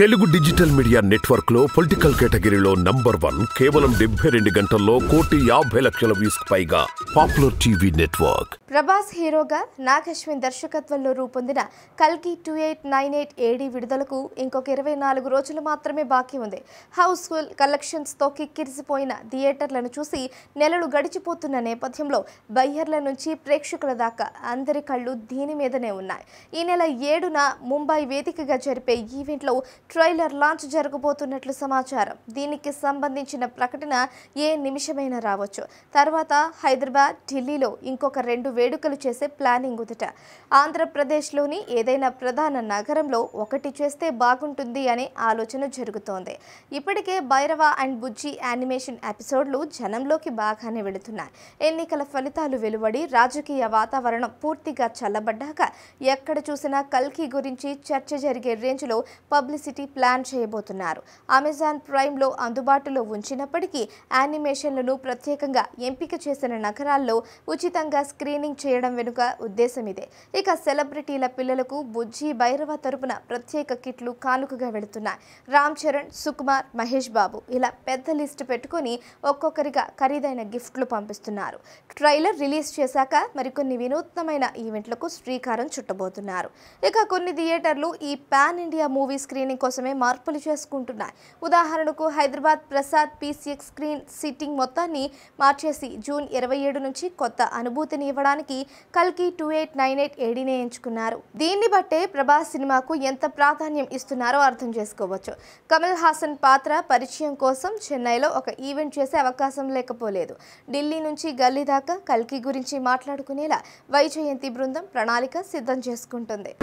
Telugu digital media network లో political కేటగిరీలో number one కేవలం డెబ్బై రెండు గంటల్లో కోటి యాభై లక్షల వ్యూస్ పైగా పాపులర్ టీవీ నెట్వర్క్ ప్రభాస్ హీరోగా నాగశ్విన్ దర్శకత్వంలో రూపొందిన కల్కి two eight nine eight AD విడుదలకు ఇంకొక ఇరవై నాలుగు రోజులు మాత్రమే బాకీ ఉంది హౌస్ఫుల్ కలెక్షన్స్తో కిక్కిరిసిపోయిన థియేటర్లను చూసి నెలలు గడిచిపోతున్న నేపథ్యంలో బయ్యర్ల నుంచి ప్రేక్షకుల దాకా అందరి కళ్ళు దీని మీదనే ఉన్నాయి ఈ నెల ఏడున ముంబై వేదికగా జరిపే ఈవెంట్లో ట్రైలర్ లాంచ్ జరగబోతున్నట్లు సమాచారం దీనికి సంబంధించిన ప్రకటన ఏ నిమిషమైనా రావచ్చు తర్వాత హైదరాబాద్ ఢిల్లీలో ఇంకొక రెండు వేడుకలు చేసే ప్లానింగ్ ఉదట ఆంధ్రప్రదేశ్లోని ఏదైనా ప్రధాన నగరంలో ఒకటి చేస్తే బాగుంటుంది అనే ఆలోచన జరుగుతోంది ఇప్పటికే భైరవ అండ్ బుజ్జి యానిమేషన్ ఎపిసోడ్లు జనంలోకి బాగానే వెళుతున్నాయి ఎన్నికల ఫలితాలు వెలువడి రాజకీయ వాతావరణం పూర్తిగా చల్లబడ్డాక ఎక్కడ చూసినా కల్కి గురించి చర్చ జరిగే రేంజ్లో పబ్లిసిటీ సిటీ ప్లాన్ చేయబోతున్నారు అమెజాన్ ప్రైమ్లో అందుబాటులో ఉంచినప్పటికీ యానిమేషన్లను ప్రత్యేకంగా ఎంపిక చేసిన నగరాల్లో ఉచితంగా స్క్రీనింగ్ చేయడం వెనుక ఉద్దేశం ఇదే ఇక సెలబ్రిటీల పిల్లలకు బుజ్జి భైరవ తరపున ప్రత్యేక కిట్లు కానుకగా వెళుతున్నాయి రామ్ చరణ్ సుకుమార్ మహేష్ బాబు ఇలా పెద్ద లిస్టు పెట్టుకుని ఒక్కొక్కరిగా ఖరీదైన గిఫ్ట్లు పంపిస్తున్నారు ట్రైలర్ రిలీజ్ చేశాక మరికొన్ని వినూత్నమైన ఈవెంట్లకు శ్రీకారం చుట్టబోతున్నారు ఇక కొన్ని థియేటర్లు ఈ పాన్ ఇండియా మూవీ స్క్రీనింగ్ కోసమే మార్పులు చేసుకుంటున్నాయి ఉదాహరణకు Hyderabad Prasad PCX screen sitting మొత్తాన్ని మార్చేసి జూన్ ఇరవై ఏడు నుంచి కొత్త అనుభూతిని ఇవ్వడానికి కల్కి టూ ఎయిట్ నైన్ ఎయిట్ ఏడీనే ఎంచుకున్నారు దీన్ని బట్టే ప్రభాస్ సినిమాకు ఎంత ప్రాధాన్యం ఇస్తున్నారో అర్థం చేసుకోవచ్చు కమల్ హాసన్ పాత్ర పరిచయం కోసం చెన్నైలో ఒక ఈవెంట్ చేసే అవకాశం లేకపోలేదు ఢిల్లీ నుంచి గల్లీ దాకా కల్కి గురించి మాట్లాడుకునేలా వైజయంతి బృందం ప్రణాళిక సిద్ధం చేసుకుంటుంది